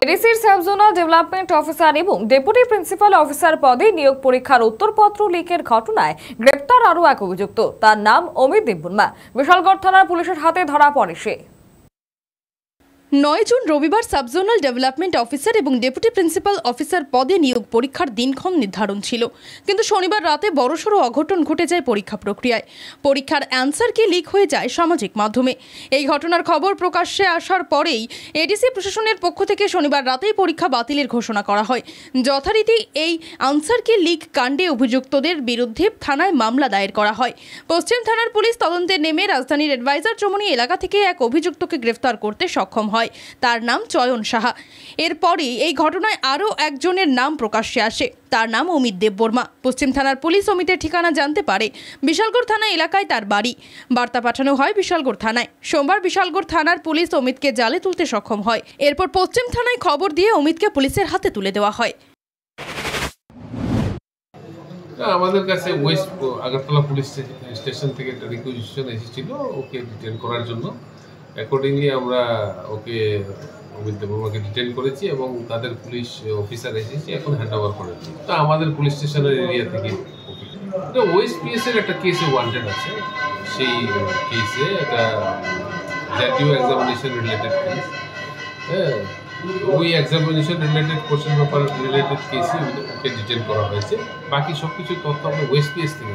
এডিসির subzonal development officer এবং deputy principal officer পদে নিয়োগ পরীক্ষার উত্তরপত্র লিকের ঘটনায় গ্রেপ্তার আরও এক অভিযুক্ত তার নাম অমিত দেববর্মা বিশালগড় থানার পুলিশের হাতে ধরা পড়ে সে নয় জুন রবিবার সাবজোনাল ডেভেলপমেন্ট অফিসার এবং ডেপুটি প্রিন্সিপাল অফিসার পদে নিয়োগ পরীক্ষার দিনক্ষণ নির্ধারণ ছিল কিন্তু শনিবার রাতে বড়সড় অঘটন ঘটে যায় পরীক্ষা প্রক্রিয়ায় পরীক্ষার অ্যান্সার কি লিক হয়ে যায় সামাজিক মাধ্যমে এই ঘটনার খবর প্রকাশ্যে আসার পরেই এডিসি প্রশাসনের পক্ষ থেকে শনিবার রাতেই পরীক্ষা বাতিলের ঘোষণা করা হয় যথারীতি এই আনসার কি লিক কাণ্ডে অভিযুক্তদের বিরুদ্ধে থানায় মামলা দায়ের করা হয় পশ্চিম থানার পুলিশ তদন্তে নেমে রাজধানীর অ্যাডভাইজার চমনি এলাকা থেকে এক অভিযুক্তকে গ্রেফতার করতে সক্ষম হয় হয় তার নাম চয়ন সাহা এরপরই এই ঘটনায় আরও একজনের নাম প্রকাশ্যে আসে তার নাম অমিত দেববর্মা পশ্চিম থানার পুলিশ অমিতের ঠিকানা জানতে পারে বিশালগড় থানা এলাকায় তার বাড়ি বার্তা পাঠানো হয় বিশালগড় থানায় সোমবার বিশালগড় থানার পুলিশ অমিতকে জালে তুলতে সক্ষম হয় এরপর পশ্চিম থানায় খবর দিয়ে অমিতকে পুলিশের হাতে তুলে দেওয়া হয় আমাদের কাছে ওয়েস্ট আগরতলা পুলিশ স্টেশন থেকে একটা রিকুইজিশন এসেছিল ওকে ডিটেন করার জন্য অ্যাকর্ডিংলি আমরা ওকে অমিত দেববর্মাকে ডিটেন করেছি এবং তাদের পুলিশ অফিসার এসেছি এখন হ্যান্ড ওভার করে তো আমাদের পুলিশ স্টেশনের এরিয়া থেকে ওয়েস্ট এর একটা কেসে ওয়ান্টেড আছে সেই কেসে একটা জাতীয় এক্সামিনেশন রিলেটেড কেস হ্যাঁ ওই examination related question paper related কেসে ওকে ডিটেন করা হয়েছে বাকি সব কিছু তথ্য আমরা ওয়েস্ট পিএস থেকে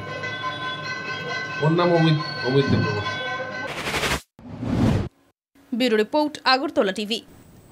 ওর নাম Amit Amit Debbarma bureau report Agartala TV